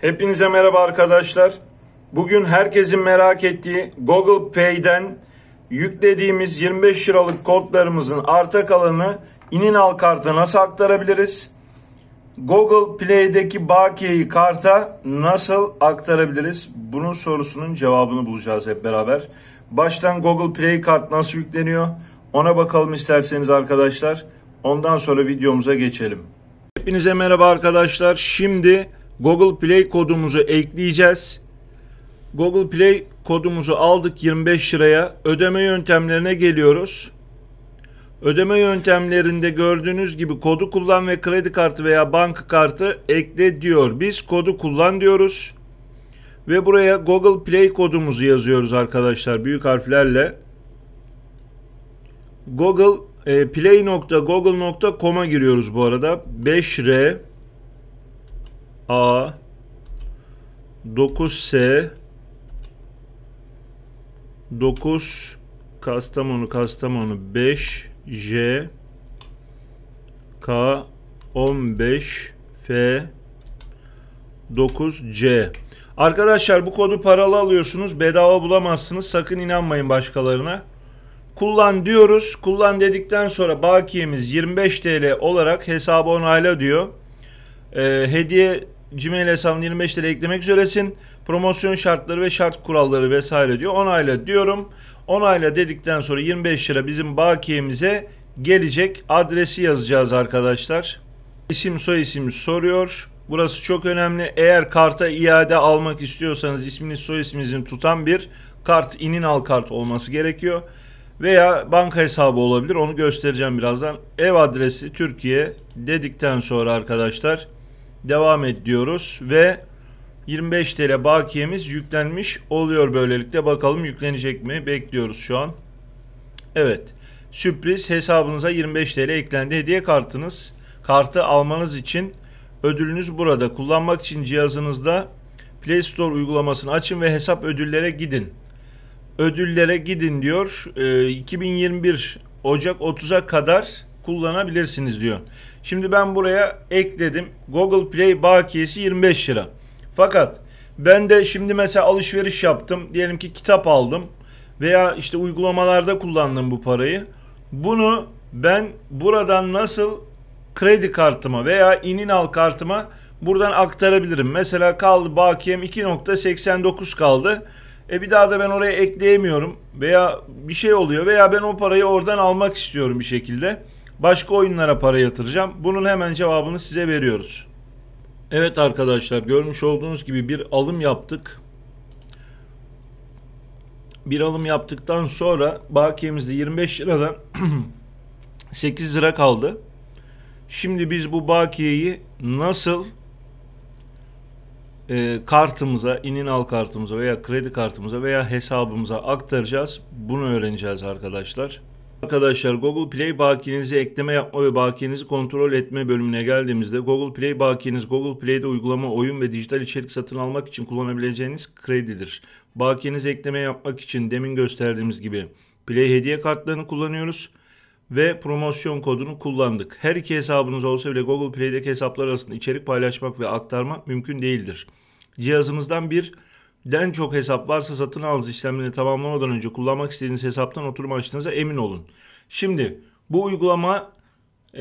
Hepinize merhaba arkadaşlar. Bugün herkesin merak ettiği Google Pay'den yüklediğimiz 25 liralık kodlarımızın arta kalanı inin al karta nasıl aktarabiliriz? Google Play'deki bakiyeyi karta nasıl aktarabiliriz? Bunun sorusunun cevabını bulacağız hep beraber. Baştan Google Play kart nasıl yükleniyor? Ona bakalım isterseniz arkadaşlar. Ondan sonra videomuza geçelim. Hepinize merhaba arkadaşlar. Şimdi Google Play kodumuzu ekleyeceğiz. Google Play kodumuzu aldık 25 liraya. Ödeme yöntemlerine geliyoruz. Ödeme yöntemlerinde gördüğünüz gibi kodu kullan ve kredi kartı veya banka kartı ekle diyor. Biz kodu kullan diyoruz. Ve buraya Google Play kodumuzu yazıyoruz arkadaşlar büyük harflerle. Google e, play.google.com'a giriyoruz bu arada. 5R A 9S 9 Kastamonu Kastamonu 5 J K 15 F 9C. Arkadaşlar bu kodu paralı alıyorsunuz. Bedava bulamazsınız. Sakın inanmayın başkalarına. Kullan diyoruz. Kullan dedikten sonra bakiyemiz 25 TL olarak hesabı onayla diyor. Ee, hediye Gmail hesabını 25 TL eklemek üzeresin. Promosyon şartları ve şart kuralları vesaire diyor. Onayla diyorum. Onayla dedikten sonra 25 lira bizim bakiyemize gelecek. Adresi yazacağız arkadaşlar. İsim soy isim soruyor. Burası çok önemli. Eğer karta iade almak istiyorsanız isminiz soy isminizin tutan bir kart inin al kart olması gerekiyor. Veya banka hesabı olabilir. Onu göstereceğim birazdan. Ev adresi Türkiye dedikten sonra arkadaşlar devam ediyoruz ve 25 TL bakiyemiz yüklenmiş oluyor böylelikle. Bakalım yüklenecek mi? Bekliyoruz şu an. Evet. Sürpriz hesabınıza 25 TL eklendi. Hediye kartınız kartı almanız için ödülünüz burada. Kullanmak için cihazınızda Play Store uygulamasını açın ve hesap ödüllere gidin. Ödüllere gidin diyor. 2021 ee, Ocak 30'a kadar kullanabilirsiniz diyor. Şimdi ben buraya ekledim. Google Play bakiyesi 25 lira. Fakat ben de şimdi mesela alışveriş yaptım. Diyelim ki kitap aldım veya işte uygulamalarda kullandım bu parayı. Bunu ben buradan nasıl kredi kartıma veya inin al kartıma buradan aktarabilirim. Mesela kaldı bakiyem 2.89 kaldı. E bir daha da ben oraya ekleyemiyorum veya bir şey oluyor veya ben o parayı oradan almak istiyorum bir şekilde. Başka oyunlara para yatıracağım. Bunun hemen cevabını size veriyoruz. Evet arkadaşlar görmüş olduğunuz gibi bir alım yaptık. Bir alım yaptıktan sonra bakiyemizde 25 liradan 8 lira kaldı. Şimdi biz bu bakiyeyi nasıl e, kartımıza, inin al kartımıza veya kredi kartımıza veya hesabımıza aktaracağız? Bunu öğreneceğiz arkadaşlar. Arkadaşlar Google Play bakiyenizi ekleme yapma ve bakiyenizi kontrol etme bölümüne geldiğimizde Google Play bakiyeniz Google Play'de uygulama, oyun ve dijital içerik satın almak için kullanabileceğiniz kredidir. Bakiyenizi ekleme yapmak için demin gösterdiğimiz gibi Play hediye kartlarını kullanıyoruz ve promosyon kodunu kullandık. Her iki hesabınız olsa bile Google Play'deki hesaplar arasında içerik paylaşmak ve aktarmak mümkün değildir. Cihazınızdan bir den çok hesap varsa satın alınız işlemlerini tamamlamadan önce kullanmak istediğiniz hesaptan oturum açtığınıza emin olun. Şimdi bu uygulama e,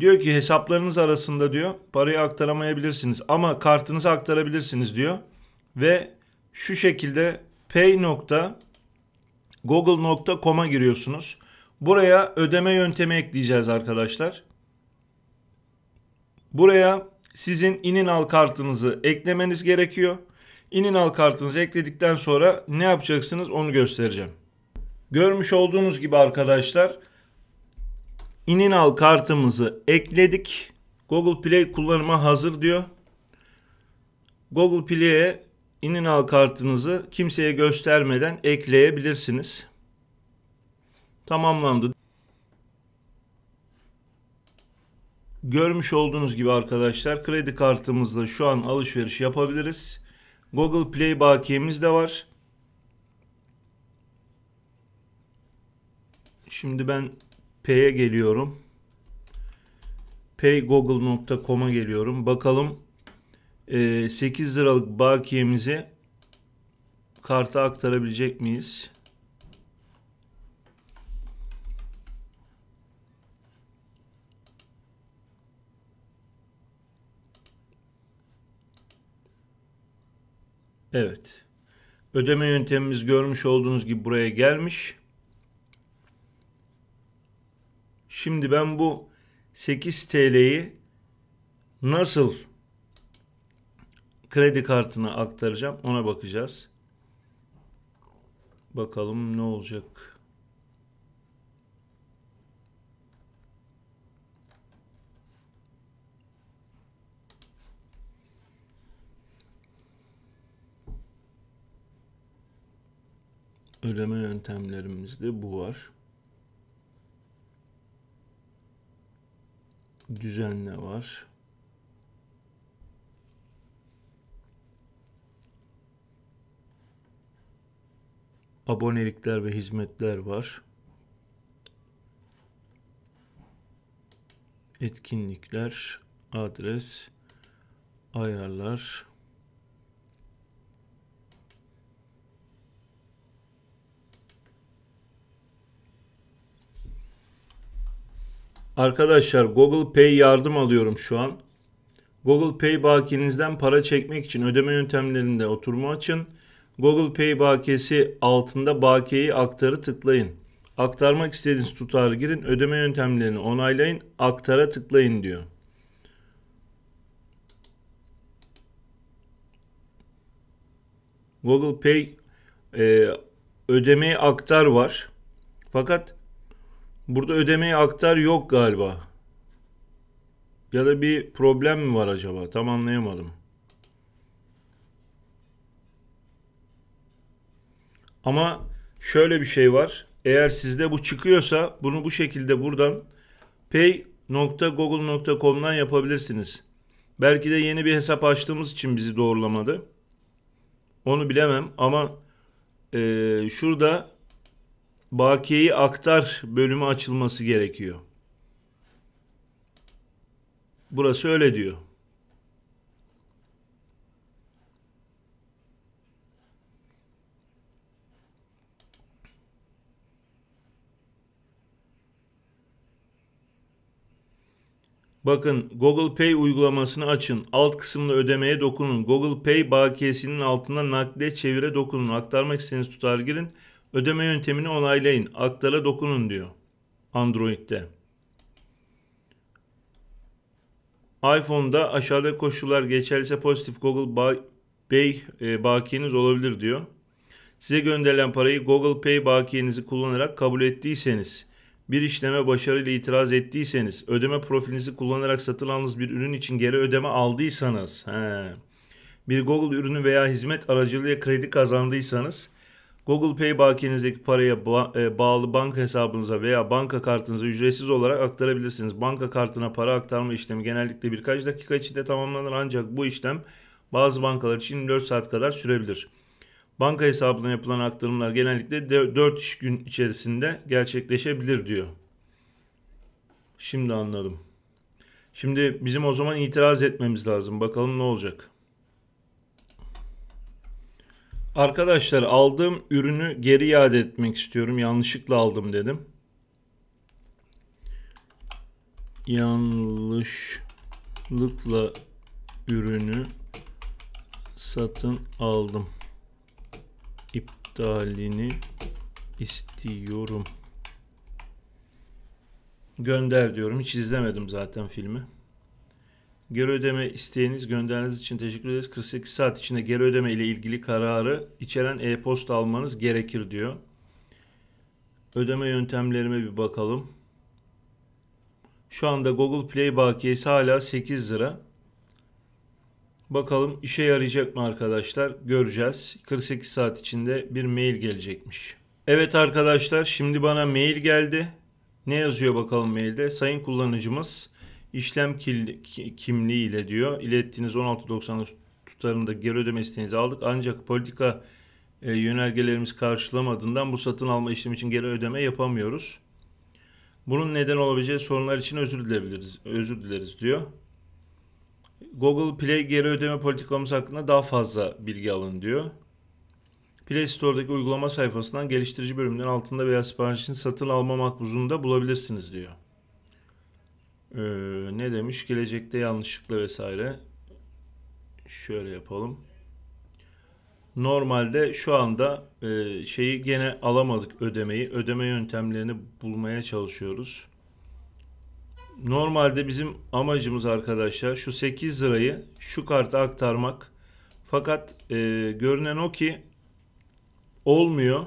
diyor ki hesaplarınız arasında diyor parayı aktaramayabilirsiniz ama kartınızı aktarabilirsiniz diyor. Ve şu şekilde pay.google.com'a giriyorsunuz. Buraya ödeme yöntemi ekleyeceğiz arkadaşlar. Buraya sizin inin al kartınızı eklemeniz gerekiyor. İninal kartınızı ekledikten sonra ne yapacaksınız onu göstereceğim. Görmüş olduğunuz gibi arkadaşlar İninal kartımızı ekledik. Google Play kullanıma hazır diyor. Google Play'e İninal kartınızı kimseye göstermeden ekleyebilirsiniz. Tamamlandı. Görmüş olduğunuz gibi arkadaşlar kredi kartımızla şu an alışveriş yapabiliriz. Google Play bakiyemiz de var. Şimdi ben Pay'e geliyorum. Paygoogle.com'a geliyorum. Bakalım 8 e, liralık bakiyemizi karta aktarabilecek miyiz? Evet. Ödeme yöntemimiz görmüş olduğunuz gibi buraya gelmiş. Şimdi ben bu 8 TL'yi nasıl kredi kartına aktaracağım ona bakacağız. Bakalım ne olacak. Ödeme yöntemlerimizde bu var. Düzenle var. Abonelikler ve hizmetler var. Etkinlikler, adres, ayarlar, Arkadaşlar Google Pay yardım alıyorum şu an. Google Pay bakiyenizden para çekmek için ödeme yöntemlerinde oturumu açın. Google Pay bakiyesi altında bakiyeyi aktarı tıklayın. Aktarmak istediğiniz tutarı girin, ödeme yöntemlerini onaylayın, aktara tıklayın diyor. Google Pay e, ödemeyi aktar var. Fakat Burada ödemeyi aktar yok galiba. Ya da bir problem mi var acaba? Tam anlayamadım. Ama şöyle bir şey var. Eğer sizde bu çıkıyorsa bunu bu şekilde buradan pay.google.com'dan yapabilirsiniz. Belki de yeni bir hesap açtığımız için bizi doğrulamadı. Onu bilemem ama e, şurada Bakiyeyi aktar bölümü açılması gerekiyor. Burası öyle diyor. Bakın Google Pay uygulamasını açın. Alt kısımda ödemeye dokunun. Google Pay bakiyesinin altında nakde çevire dokunun. Aktarmak istediğiniz tutar girin. Ödeme yöntemini onaylayın. Aktara dokunun diyor. Android'de. iPhone'da aşağıda koşullar geçerliyse pozitif Google Buy, Pay e, bakiyeniz olabilir diyor. Size gönderilen parayı Google Pay bakiyenizi kullanarak kabul ettiyseniz, bir işleme başarıyla itiraz ettiyseniz, ödeme profilinizi kullanarak satılanız bir ürün için geri ödeme aldıysanız, he, bir Google ürünü veya hizmet aracılığıyla kredi kazandıysanız Google Pay bakiyenizdeki paraya e, bağlı banka hesabınıza veya banka kartınıza ücretsiz olarak aktarabilirsiniz. Banka kartına para aktarma işlemi genellikle birkaç dakika içinde tamamlanır ancak bu işlem bazı bankalar için 4 saat kadar sürebilir. Banka hesabına yapılan aktarımlar genellikle 4 iş gün içerisinde gerçekleşebilir diyor. Şimdi anladım. Şimdi bizim o zaman itiraz etmemiz lazım. Bakalım ne olacak? Arkadaşlar aldığım ürünü geri iade etmek istiyorum. Yanlışlıkla aldım dedim. Yanlışlıkla ürünü satın aldım. İptalini istiyorum. Gönder diyorum. Hiç izlemedim zaten filmi. Geri ödeme isteğiniz gönderdiğiniz için teşekkür ederiz. 48 saat içinde geri ödeme ile ilgili kararı içeren e-posta almanız gerekir diyor. Ödeme yöntemlerime bir bakalım. Şu anda Google Play bakiyesi hala 8 lira. Bakalım işe yarayacak mı arkadaşlar? Göreceğiz. 48 saat içinde bir mail gelecekmiş. Evet arkadaşlar şimdi bana mail geldi. Ne yazıyor bakalım mailde? Sayın kullanıcımız işlem kimliği ile diyor ilettiğiniz 16.90 tutarında geri ödeme isteğinizi aldık ancak politika e, yönergelerimiz karşılamadığından bu satın alma işlemi için geri ödeme yapamıyoruz. Bunun neden olabileceği sorunlar için özür dilebiliriz, özür dileriz diyor. Google Play geri ödeme politikamız hakkında daha fazla bilgi alın diyor. Play Store'daki uygulama sayfasından geliştirici bölümünden altında veya siparişin satın alma makbuzunu da bulabilirsiniz diyor. Ee, ne demiş? Gelecekte yanlışlıkla vesaire. Şöyle yapalım. Normalde şu anda e, şeyi gene alamadık ödemeyi. Ödeme yöntemlerini bulmaya çalışıyoruz. Normalde bizim amacımız arkadaşlar şu 8 lirayı şu karta aktarmak. Fakat e, görünen o ki olmuyor.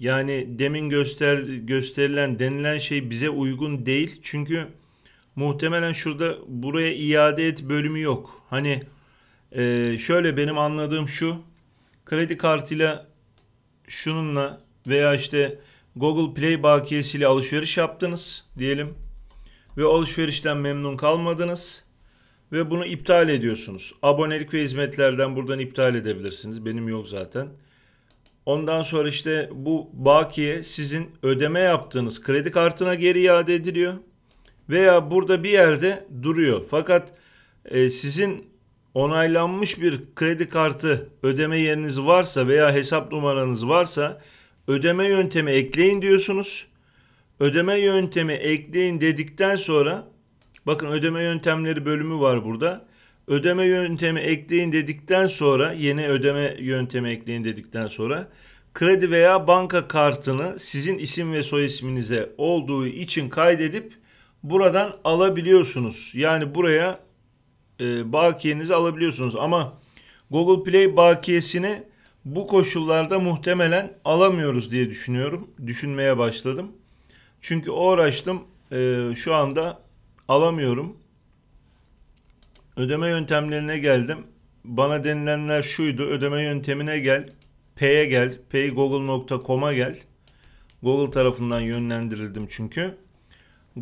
Yani demin göster gösterilen denilen şey bize uygun değil. Çünkü muhtemelen şurada buraya iade et bölümü yok. Hani e, şöyle benim anladığım şu kredi kartıyla şununla veya işte Google Play bakiyesiyle alışveriş yaptınız diyelim ve alışverişten memnun kalmadınız ve bunu iptal ediyorsunuz. Abonelik ve hizmetlerden buradan iptal edebilirsiniz. Benim yok zaten. Ondan sonra işte bu bakiye sizin ödeme yaptığınız kredi kartına geri iade ediliyor veya burada bir yerde duruyor. Fakat e, sizin onaylanmış bir kredi kartı ödeme yeriniz varsa veya hesap numaranız varsa ödeme yöntemi ekleyin diyorsunuz. Ödeme yöntemi ekleyin dedikten sonra bakın ödeme yöntemleri bölümü var burada. Ödeme yöntemi ekleyin dedikten sonra yeni ödeme yöntemi ekleyin dedikten sonra kredi veya banka kartını sizin isim ve soy isminize olduğu için kaydedip buradan alabiliyorsunuz. Yani buraya e, bakiyenizi alabiliyorsunuz ama Google Play bakiyesini bu koşullarda muhtemelen alamıyoruz diye düşünüyorum. Düşünmeye başladım. Çünkü uğraştım. E, şu anda alamıyorum. Ödeme yöntemlerine geldim. Bana denilenler şuydu. Ödeme yöntemine gel. Pay'e gel. Paygoogle.com'a gel. Google tarafından yönlendirildim çünkü.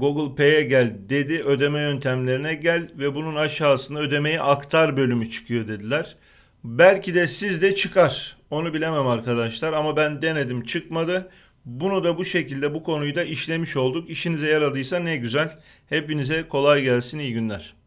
Google Pay'e gel dedi ödeme yöntemlerine gel ve bunun aşağısında ödemeyi aktar bölümü çıkıyor dediler. Belki de siz de çıkar onu bilemem arkadaşlar ama ben denedim çıkmadı. Bunu da bu şekilde bu konuyu da işlemiş olduk. İşinize yaradıysa ne güzel. Hepinize kolay gelsin iyi günler.